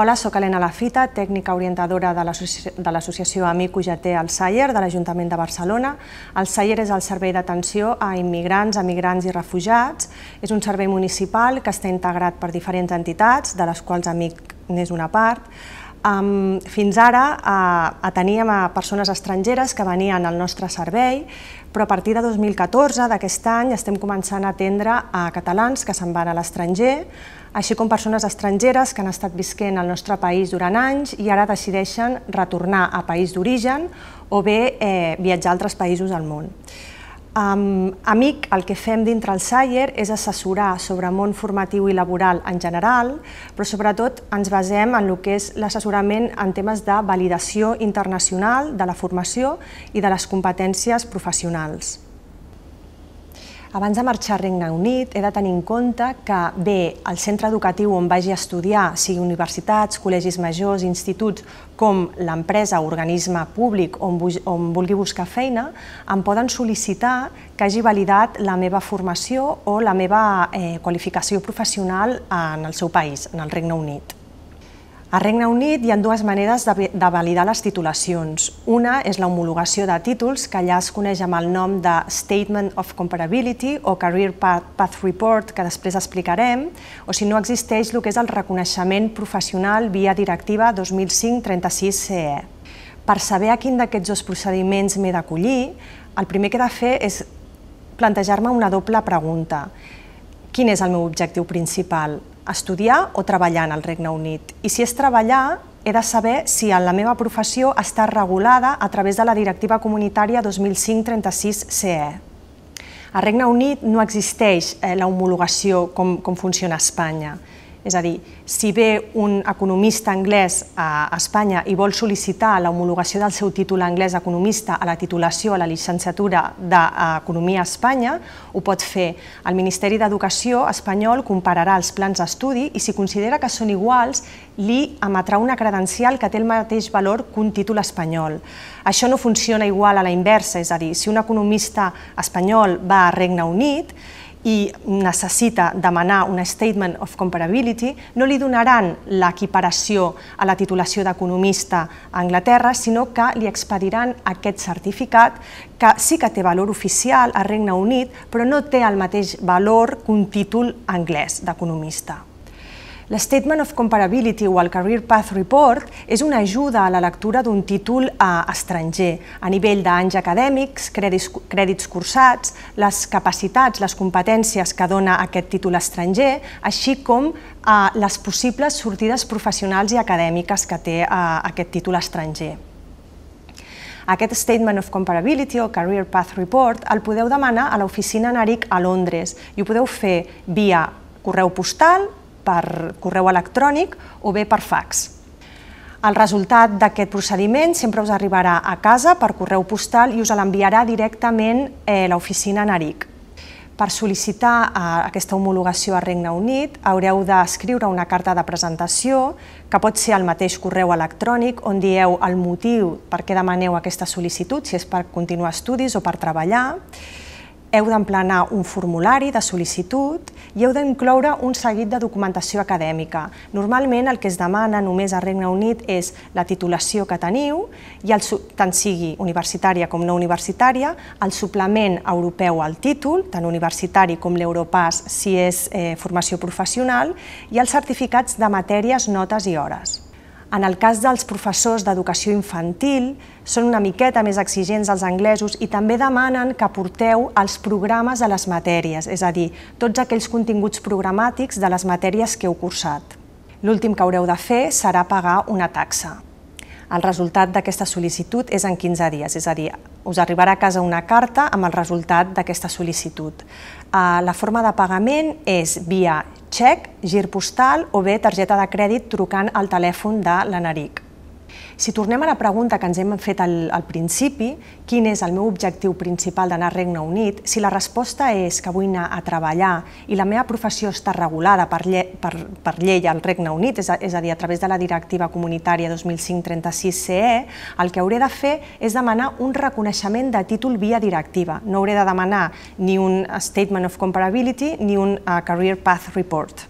Hola, sóc Helena Lafita, tècnica orientadora de l'associació Amic UGT al Sayer de l'Ajuntament de Barcelona. El Sayer és el servei d'atenció a immigrants, emigrants i refugiats. És un servei municipal que està integrat per diferents entitats, de les quals Amic n'és una part. Um, fins ara uh, ateníem a persones estrangeres que venien al nostre servei, però a partir de 2014, d'aquest any, estem començant a atendre a catalans que se'n van a l'estranger, així com persones estrangeres que han estat visquent al nostre país durant anys i ara decideixen retornar a país d'origen o bé eh, viatjar a altres països del món. Um, AMIC el que fem dintre el SAIER és assessorar sobre món formatiu i laboral en general, però sobretot ens basem en el que és l'assessorament en temes de validació internacional de la formació i de les competències professionals. Abans de marxar a Regne Unit he de tenir en compte que bé el centre educatiu on vagi a estudiar, sigui universitats, col·legis majors, instituts, com l'empresa o organisme públic on, on vulgui buscar feina, em poden sol·licitar que hagi validat la meva formació o la meva eh, qualificació professional en el seu país, en el Regne Unit. A Regne Unit hi ha dues maneres de, de validar les titulacions. Una és l'homologació de títols, que allà es coneix amb el nom de Statement of Comparability o Career Path, Path Report, que després explicarem, o si no existeix el que és el reconeixement professional via directiva 2005-36-CE. Per saber a quin d'aquests dos procediments m'he d'acollir, el primer que he de fer és plantejar-me una doble pregunta. Quin és el meu objectiu principal? estudiar o treballar en el Regne Unit. I si és treballar, he de saber si en la meva professió està regulada a través de la Directiva Comunitària 2005-36-CE. Al Regne Unit no existeix eh, l'homologació com, com funciona a Espanya. És a dir, si ve un economista anglès a Espanya i vol sol·licitar l'homologació del seu títol anglès d'economista a la titulació a la llicenciatura d'Economia eh, a Espanya, ho pot fer. El Ministeri d'Educació espanyol compararà els plans d'estudi i si considera que són iguals, li emetrà una credencial que té el mateix valor que un títol espanyol. Això no funciona igual a la inversa, és a dir, si un economista espanyol va a Regne Unit, i necessita demanar un statement of comparability, no li donaran l'equiparació a la titulació d'economista a Anglaterra, sinó que li expediran aquest certificat que sí que té valor oficial al Regne Unit, però no té el mateix valor que un títol anglès d'economista. L'Statement of Comparability o el Career Path Report és una ajuda a la lectura d'un títol a estranger, a nivell d'anys acadèmics, crèdits, crèdits cursats, les capacitats, les competències que dona aquest títol estranger, així com a les possibles sortides professionals i acadèmiques que té aquest títol estranger. Aquest Statement of Comparability o Career Path Report el podeu demanar a l'oficina NARIC a Londres i ho podeu fer via correu postal per correu electrònic o bé per fax. El resultat d'aquest procediment sempre us arribarà a casa per correu postal i us l'enviarà directament eh, l'oficina Naric. Per sol·licitar eh, aquesta homologació a Regne Unit haureu d'escriure una carta de presentació que pot ser al mateix correu electrònic on dieu el motiu per què demaneu aquesta sol·licitud, si és per continuar estudis o per treballar, heu d'emplenar un formulari de sol·licitud i heu d'incloure un seguit de documentació acadèmica. Normalment el que es demana només a Regne Unit és la titulació que teniu, i el, tant sigui universitària com no universitària, el suplement europeu al títol, tant universitari com l'Europass si és eh, formació professional, i els certificats de matèries, notes i hores. En el cas dels professors d'educació infantil, són una miqueta més exigents els anglesos i també demanen que porteu els programes a les matèries, és a dir, tots aquells continguts programàtics de les matèries que heu cursat. L'últim que haureu de fer serà pagar una taxa. El resultat d'aquesta sol·licitud és en 15 dies, és a dir, us arribarà a casa una carta amb el resultat d'aquesta sol·licitud. Eh, la forma de pagament és via xec, gir postal o bé targeta de crèdit trucant al telèfon de l'Eneric. Si tornem a la pregunta que ens hem fet al, al principi, quin és el meu objectiu principal d'anar a Regne Unit, si la resposta és que vull anar a treballar i la meva professió està regulada per, lle, per, per llei al Regne Unit, és a, és a dir, a través de la Directiva Comunitària 2005-36-CE, el que hauré de fer és demanar un reconeixement de títol via directiva. No hauré de demanar ni un Statement of Comparability ni un uh, Career Path Report.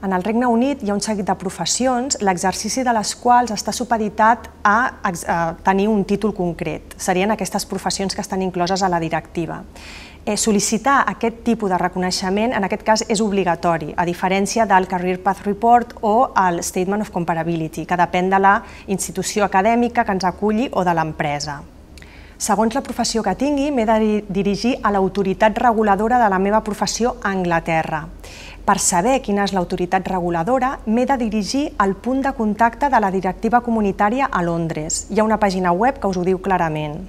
En el Regne Unit hi ha un seguit de professions, l'exercici de les quals està supeditat a, a tenir un títol concret. Serien aquestes professions que estan incloses a la directiva. Eh, sol·licitar aquest tipus de reconeixement, en aquest cas, és obligatori, a diferència del Career Path Report o el Statement of Comparability, que depèn de la institució acadèmica que ens aculli o de l'empresa. Segons la professió que tingui, m'he de dirigir a l'autoritat reguladora de la meva professió a Anglaterra. Per saber quina és l'autoritat reguladora, m'he de dirigir al punt de contacte de la directiva comunitària a Londres. Hi ha una pàgina web que us ho diu clarament.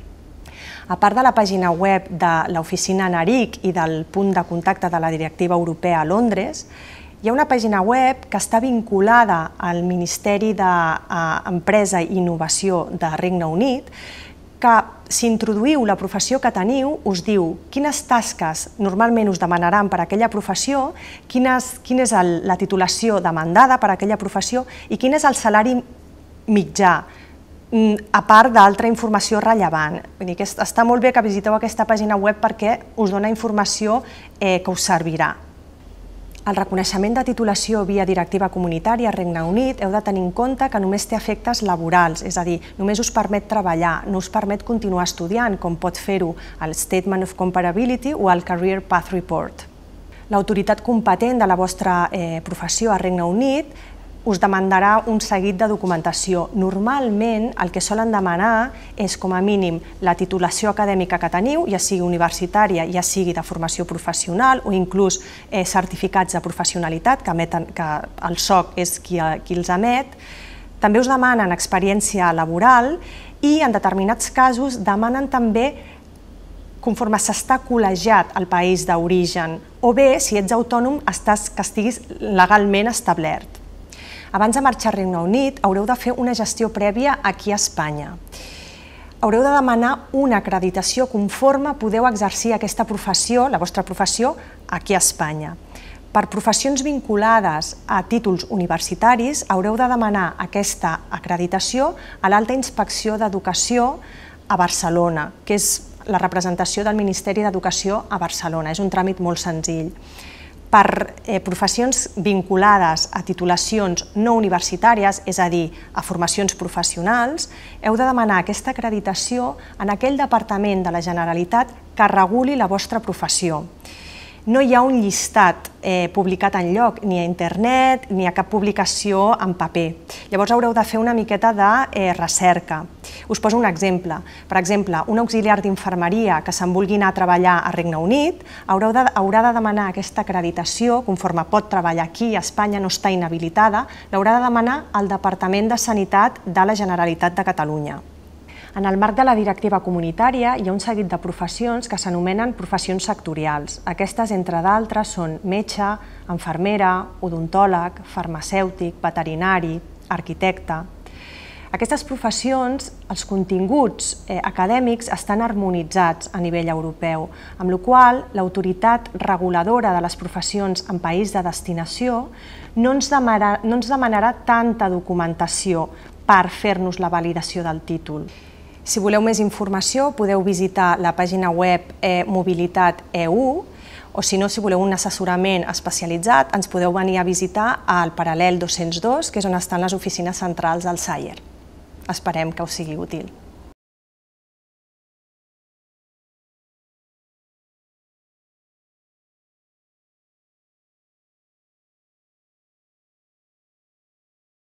A part de la pàgina web de l'oficina NARIC i del punt de contacte de la directiva europea a Londres, hi ha una pàgina web que està vinculada al Ministeri d'Empresa eh, i Innovació de Regne Unit que si introduïu la professió que teniu, us diu quines tasques normalment us demanaran per a aquella professió, quines, quina és el, la titulació demandada per a aquella professió i quin és el salari mitjà, mm, a part d'altra informació rellevant. Vull dir que està molt bé que visiteu aquesta pàgina web perquè us dona informació eh, que us servirà. Al reconeixement de titulació via directiva comunitària a Regne Unit heu de tenir en compte que només té efectes laborals, és a dir, només us permet treballar, no us permet continuar estudiant, com pot fer-ho el Statement of Comparability o el Career Path Report. L'autoritat competent de la vostra eh, professió a Regne Unit us demandarà un seguit de documentació. Normalment el que solen demanar és com a mínim la titulació acadèmica que teniu, ja sigui universitària, ja sigui de formació professional o inclús eh, certificats de professionalitat que, emeten, que el SOC és qui, qui els emet. També us demanen experiència laboral i en determinats casos demanen també conforme s'està col·legiat al país d'origen o bé, si ets autònom, estàs, que estiguis legalment establert abans de marxar al Regne Unit haureu de fer una gestió prèvia aquí a Espanya. Haureu de demanar una acreditació conforme podeu exercir aquesta professió, la vostra professió, aquí a Espanya. Per professions vinculades a títols universitaris, haureu de demanar aquesta acreditació a l'Alta Inspecció d'Educació a Barcelona, que és la representació del Ministeri d'Educació a Barcelona. És un tràmit molt senzill per eh, professions vinculades a titulacions no universitàries, és a dir, a formacions professionals, heu de demanar aquesta acreditació en aquell departament de la Generalitat que reguli la vostra professió no hi ha un llistat eh, publicat en lloc, ni a internet, ni a cap publicació en paper. Llavors haureu de fer una miqueta de eh, recerca. Us poso un exemple. Per exemple, un auxiliar d'infermeria que se'n vulgui anar a treballar a Regne Unit haureu de, haurà de demanar aquesta acreditació, conforme pot treballar aquí, a Espanya no està inhabilitada, l'haurà de demanar al Departament de Sanitat de la Generalitat de Catalunya. En el marc de la directiva comunitària hi ha un seguit de professions que s'anomenen professions sectorials. Aquestes, entre d'altres, són metge, enfermera, odontòleg, farmacèutic, veterinari, arquitecte... Aquestes professions, els continguts eh, acadèmics estan harmonitzats a nivell europeu, amb la qual l'autoritat reguladora de les professions en país de destinació no ens, demanarà, no ens demanarà tanta documentació per fer-nos la validació del títol. Si voleu més informació, podeu visitar la pàgina web eh, Mobilitat EU o si no, si voleu un assessorament especialitzat, ens podeu venir a visitar al Paral·lel 202, que és on estan les oficines centrals del SAIER. Esperem que us sigui útil.